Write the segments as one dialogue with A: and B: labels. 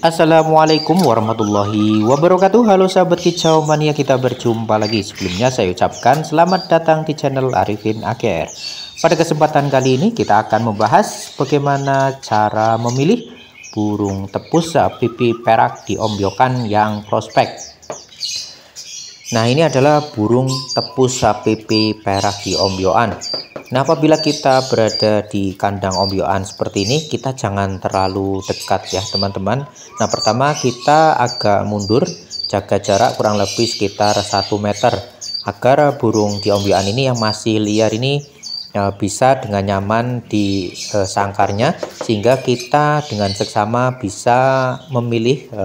A: Assalamualaikum warahmatullahi wabarakatuh Halo sahabat kicau mania kita berjumpa lagi Sebelumnya saya ucapkan selamat datang di channel Arifin AKR Pada kesempatan kali ini kita akan membahas bagaimana cara memilih burung tepus pipi perak di ombyokan yang prospek Nah ini adalah burung tepus pipi perak di ombyokan Nah apabila kita berada di kandang ombyoan seperti ini kita jangan terlalu dekat ya teman-teman. Nah pertama kita agak mundur jaga jarak kurang lebih sekitar 1 meter agar burung di ombyoan ini yang masih liar ini e, bisa dengan nyaman di e, sangkarnya sehingga kita dengan seksama bisa memilih e,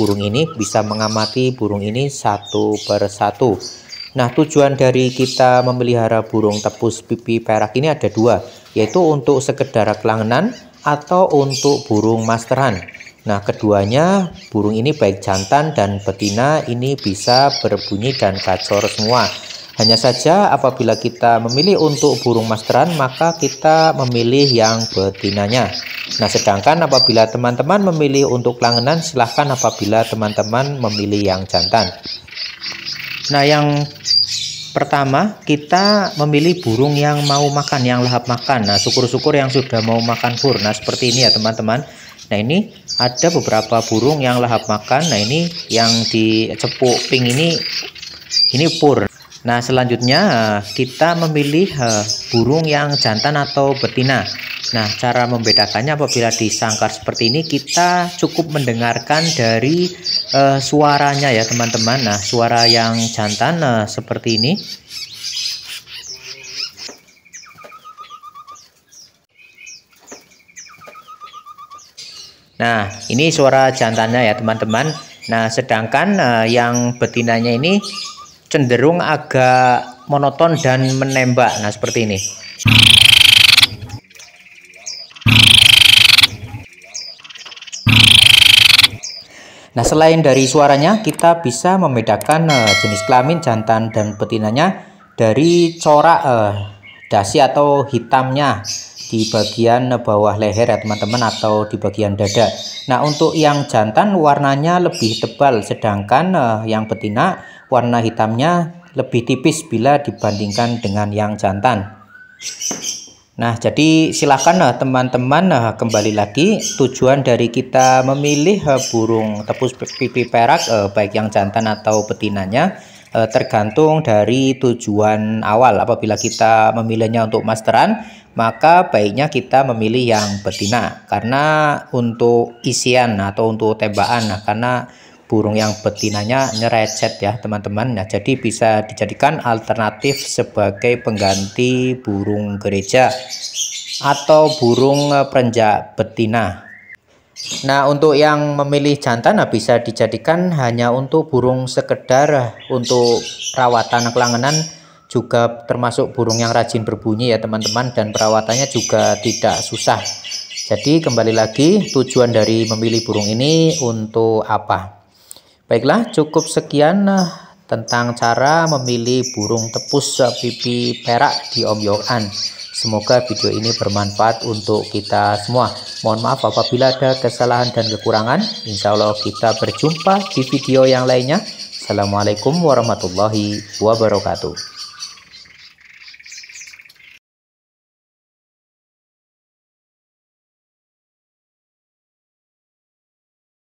A: burung ini bisa mengamati burung ini satu persatu Nah, tujuan dari kita memelihara burung tepus pipi perak ini ada dua, yaitu untuk sekedar kelangenan atau untuk burung masteran. Nah, keduanya burung ini baik jantan dan betina ini bisa berbunyi dan gacor semua. Hanya saja apabila kita memilih untuk burung masteran maka kita memilih yang betinanya. Nah sedangkan apabila teman-teman memilih untuk kelangenan silahkan apabila teman-teman memilih yang jantan. Nah, yang pertama kita memilih burung yang mau makan, yang lahap makan. Nah, syukur-syukur yang sudah mau makan pur. Nah, seperti ini ya, teman-teman. Nah, ini ada beberapa burung yang lahap makan. Nah, ini yang di cepuk pink ini ini pur. Nah, selanjutnya eh, kita memilih eh, burung yang jantan atau betina. Nah, cara membedakannya apabila disangkar seperti ini kita cukup mendengarkan dari uh, suaranya ya, teman-teman. Nah, suara yang jantan uh, seperti ini. Nah, ini suara jantannya ya, teman-teman. Nah, sedangkan uh, yang betinanya ini cenderung agak monoton dan menembak. Nah, seperti ini. Nah selain dari suaranya kita bisa membedakan uh, jenis kelamin jantan dan betinanya dari corak uh, dasi atau hitamnya di bagian bawah leher ya teman-teman atau di bagian dada. Nah untuk yang jantan warnanya lebih tebal sedangkan uh, yang betina warna hitamnya lebih tipis bila dibandingkan dengan yang jantan. Nah, jadi silakan eh, teman-teman nah, kembali lagi tujuan dari kita memilih eh, burung tepus pipi perak baik yang jantan atau betinanya tergantung dari tujuan awal. Apabila kita memilihnya untuk masteran, maka baiknya kita memilih yang betina karena untuk isian atau untuk tembakan nah karena burung yang betinanya nyerecet ya teman-teman nah jadi bisa dijadikan alternatif sebagai pengganti burung gereja atau burung eh, perenjak betina Nah untuk yang memilih jantan nah, bisa dijadikan hanya untuk burung sekedar untuk perawatan kelangenan juga termasuk burung yang rajin berbunyi ya teman-teman dan perawatannya juga tidak susah jadi kembali lagi tujuan dari memilih burung ini untuk apa? Baiklah, cukup sekian eh, tentang cara memilih burung tepus pipi perak di Om Yohan. Semoga video ini bermanfaat untuk kita semua. Mohon maaf apabila ada kesalahan dan kekurangan. Insya Allah kita berjumpa di video yang lainnya. Assalamualaikum warahmatullahi wabarakatuh.